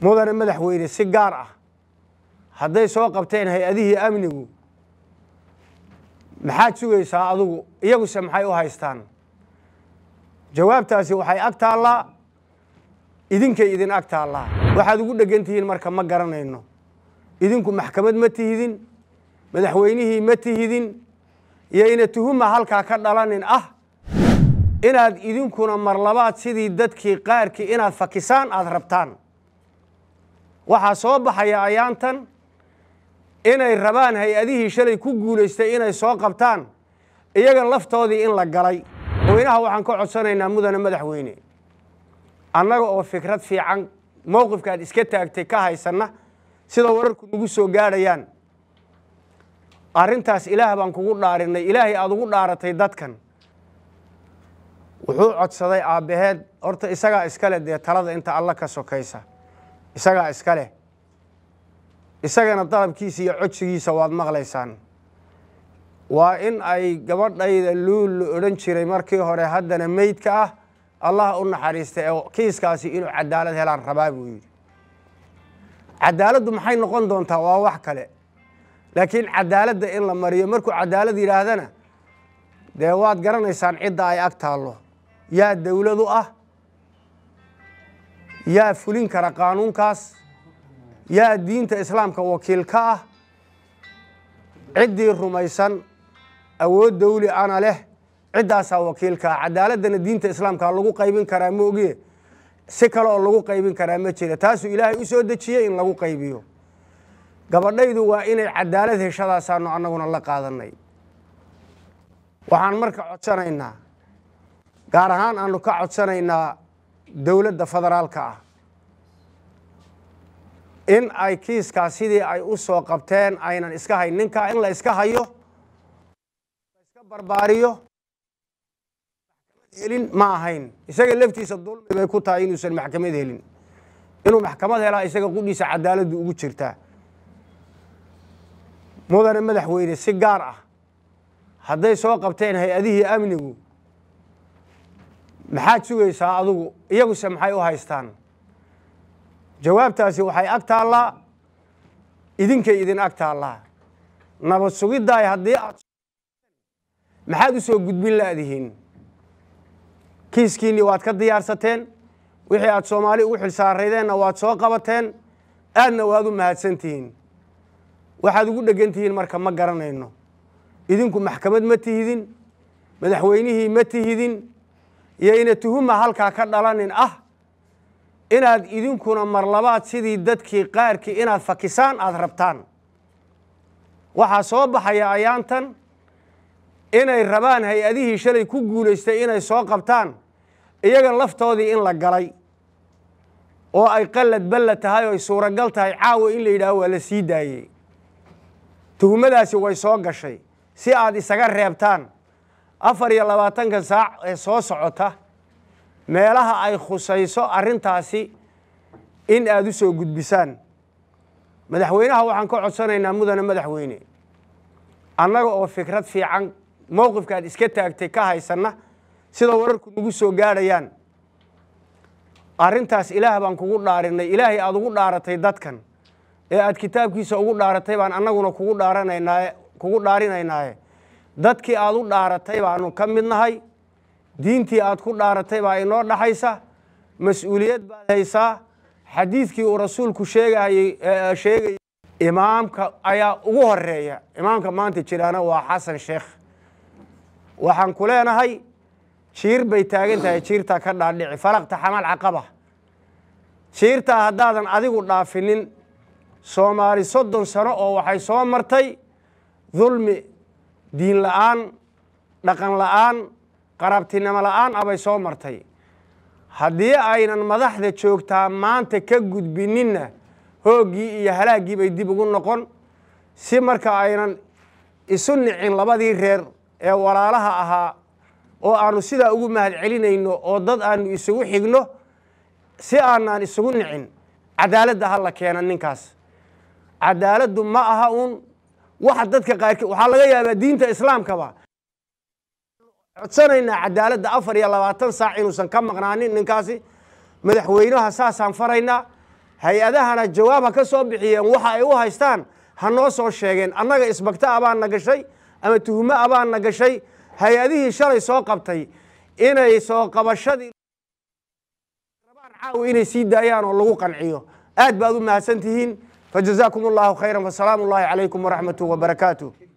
mudane madaxweyne si gaar ah hadday soo qabteen hay-adihii amnigu maxaad sugaysaa adugu iyaguse maxay u haystaan jawaabtaasi waxay ag taallaa idinkay idin ag taallaa waxaad ugu dheggan tihiin marka ma garanayno idinku maxkamad ma tihidin madaxweynihii ma tihidin iyo ina tuhuma halkaa ka dhalanin ah inaad idinkuna marlabaad sidii dadkii qaarkii inaad fakisaan aada rabtaan waxaa soo baxaya ayaantan inay rabaan hay-adihii shalay ku guulaystay inay soo qabtaan iyaga laftoodii in la galay weynaha waxaan ka codsanaynaa mudane madaxweyne annaga oo fikrad fiican mowqifkaad iska taagtay ka haysanna sida wararku nagu soo gaadhayaan arrintaas ilaah baan kugu dhaarinay ilaahay aada ugu dhaaratay dadkan wuxuu codsaday aabbaheed horta isagaa iskale dee talada inta alla ka sokaysa isagaa iska leh isagana dalabkiisa iyo codsigiisa waad maqlaysaan waa in ay gabadhayda luul la odhan jiray markii hore haddana meydka ah allah u naxariista ee kiiskaasi inuu cadaalad helaan rabaa buu yidhi cadaaladdu maxay noqon doontaa waa wax kale laakiin cadaaladda in la mariyo markuu cadaalad yidhaahdana dee waad garanaysaan cidda ay ag taallo yaa dowlad ah yaa fulin kara qaanuunkaas yaa diinta islaamka wakiil ka ah ciddii rumaysan awood dawli ana leh ciddaasaa wakiilkaa ah. cadaaladana diinta islaamka lagu qaybin karaa ma ogiye si kale oo lagu qaybin karaa ma jira taasuu ilaahay u soo dejiyey in lagu qaybiyo gabadhaydu waa inay cadaalad heshadaasaanu annaguna la qaadanay waxaan marka codsanaynaa gaar ahaan aanu ka codsanaynaa dowladda federaalka ah in ay kiiskaa sidii ay u soo qabteen aynan iska hayn ninkaa in la iska hayo la iska barbaariyo maxkamad helin ma ahayn isaga laftiisa dulmi bay ku tahay inuusan maxkamad helin inuu maxkamad helaa isaga qudhiisa cadaaladdu ugu jirtaa mudane madaxweyne si gaar ah hadday soo qabteen hay-adihii amnigu maxaad sugaysaa adugu iyaguse maxay u haystaan jawaabtaasi waxay ag taallaa idinkay idin ag taallaa nabad sugiddaay haddii aad maxaad u soo gudbin laadihiin kiiskiinnii waad ka diyaarsateen wixii aad soomaali ugu xilsaaraydeenna waad soo qabateen aadna waad u mahadsan tihiin waxaad ugu dheggan tihiin marka ma garanayno idinku maxkamad ma tihidin madaxweynihii ma tihidin iyo ina tuhuma halkaa ka dhalanin ah inaad idinkuna marlabaad sidii dadkii qaarkii inaad fakisaan aada rabtaan waxaa soo baxaya ayaantan inay rabaan hay-adihii shalay ku guulaystay inay soo qabtaan iyaga laftoodii in la galay oo ay qallad balla tahay oo ay suuragal tahay caawa in la yidhaaho waa la sii daayey tuhumadaasi way soo gashay si aad isaga reebtaan afar iyo labaatanka saac ee soo socota meelaha ay khusayso arrintaasi in aada u soo gudbisaan madaxweynaha waxaan ka codsanaynaa mudane madaxweyne annaga oo fikrad fiican mowqifkaad iska taagtay ka haysanna sida wararku nagu soo gaadhayaan arrintaas ilaah baan kugu dhaarinay ilaahay aada ugu dhaaratay dadkan ee aada kitaabkiisa ugu dhaaratay baan annaguna kugu dhaaranaynaaye kugu dhaarinaynaaye dadkii aad u dhaaratay baanu ka mid nahay diintii aad ku dhaaratay baa inoo dhaxaysa mas-uuliyad baad haysaa xadiidkii uu rasuulku sheegayey eh, eh, sheegayay imaamka ayaa ugu horeeya imaamka maanta jiraana waa xasan sheekh waxaan ku leenahay jiir bay taagan tahay jiirtaa ka dhaadhici faraqta xamal caqaba jiirtaa haddaadan adigu dhaafinin soomaali soddon sano oo waxay soo martay dulmi diin la'aan dhaqan la'aan qarabtinimo la'aan abay soo martay haddii aynan madaxda joogtaa maanta ka gudbininna hooggii iyo halaaggii bay dib ugu noqon si marka aynan isu nicin labadii reer ee walaalaha ahaa oo aannu sidaa ugu mahad celinayno oo dad aannu isugu xigno si aanaan isugu nicin cadaaladda ha la keena ninkaas cadaaladdu ma aha uun waxa dadka qaarkii waxaa laga yaabaa diinta islaamkaba codsanaynaa cadaaladda afar iyo labaatan saac inuusan ka maqnaanin ninkaasi madaxweynaha saasaan faraynaa hay-adahana jawaab ha ka soo bixiyeen waxa ay u haystaan ha noo soo sheegeen annaga isbagta abaana gashay ama tuhumo abaana gashay hay-adihii shalay soo qabtay inay soo qabashadii rabaan caawi inay sii daayaan oo lagu qanciyo aad baad u mahadsan tihiin fajazakum اllahu khayra fasalaamu اllahi calaykum waraxmatu wbarakaatu